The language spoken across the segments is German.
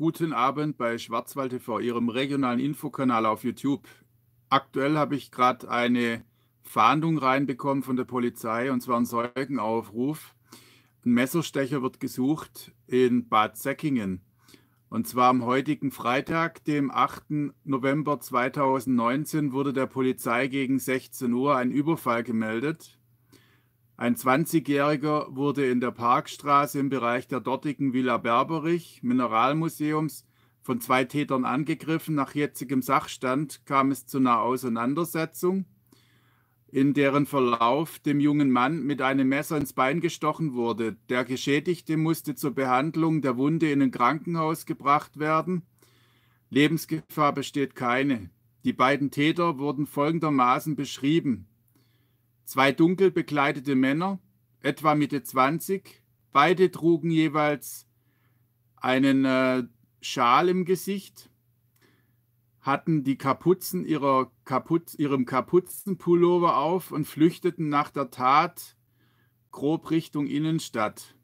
Guten Abend bei Schwarzwald TV, Ihrem regionalen Infokanal auf YouTube. Aktuell habe ich gerade eine Fahndung reinbekommen von der Polizei und zwar einen Zeugenaufruf. Ein Messerstecher wird gesucht in Bad Säckingen. Und zwar am heutigen Freitag, dem 8. November 2019, wurde der Polizei gegen 16 Uhr ein Überfall gemeldet ein 20-Jähriger wurde in der Parkstraße im Bereich der dortigen Villa Berberich Mineralmuseums von zwei Tätern angegriffen. Nach jetzigem Sachstand kam es zu einer Auseinandersetzung, in deren Verlauf dem jungen Mann mit einem Messer ins Bein gestochen wurde. Der Geschädigte musste zur Behandlung der Wunde in ein Krankenhaus gebracht werden. Lebensgefahr besteht keine. Die beiden Täter wurden folgendermaßen beschrieben. Zwei dunkel bekleidete Männer, etwa Mitte 20, beide trugen jeweils einen äh, Schal im Gesicht, hatten die Kapuzen ihrer Kapuz, ihrem Kapuzenpullover auf und flüchteten nach der Tat grob Richtung Innenstadt.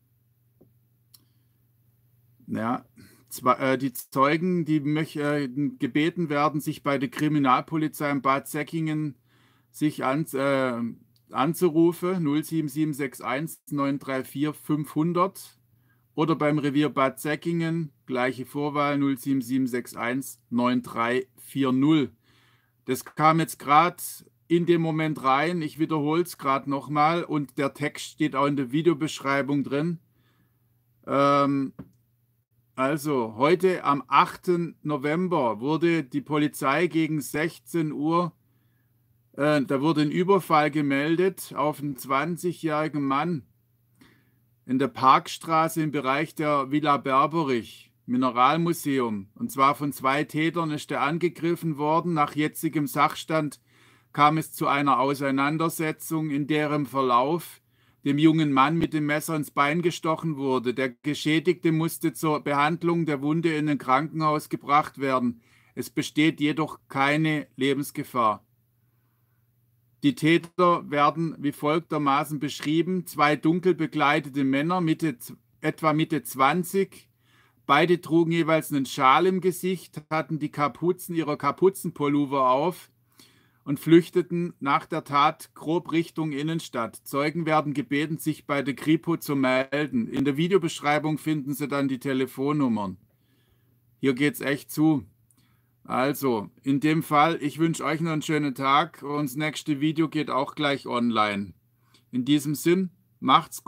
Ja, zwei, äh, die Zeugen, die möchten, äh, gebeten werden, sich bei der Kriminalpolizei in Bad Säckingen sich ans, äh, Anzurufe 07761 934 500 oder beim Revier Bad Säckingen gleiche Vorwahl 07761 9340. Das kam jetzt gerade in dem Moment rein. Ich wiederhole es gerade nochmal und der Text steht auch in der Videobeschreibung drin. Ähm, also, heute am 8. November wurde die Polizei gegen 16 Uhr äh, da wurde ein Überfall gemeldet auf einen 20-jährigen Mann in der Parkstraße im Bereich der Villa Berberich, Mineralmuseum. Und zwar von zwei Tätern ist er angegriffen worden. Nach jetzigem Sachstand kam es zu einer Auseinandersetzung, in deren Verlauf dem jungen Mann mit dem Messer ins Bein gestochen wurde. Der Geschädigte musste zur Behandlung der Wunde in ein Krankenhaus gebracht werden. Es besteht jedoch keine Lebensgefahr. Die Täter werden wie folgtermaßen beschrieben. Zwei dunkel bekleidete Männer, Mitte, etwa Mitte 20. Beide trugen jeweils einen Schal im Gesicht, hatten die Kapuzen ihrer Kapuzenpullover auf und flüchteten nach der Tat grob Richtung Innenstadt. Zeugen werden gebeten, sich bei der Kripo zu melden. In der Videobeschreibung finden Sie dann die Telefonnummern. Hier geht's echt zu. Also, in dem Fall, ich wünsche euch noch einen schönen Tag und das nächste Video geht auch gleich online. In diesem Sinn, macht's gut.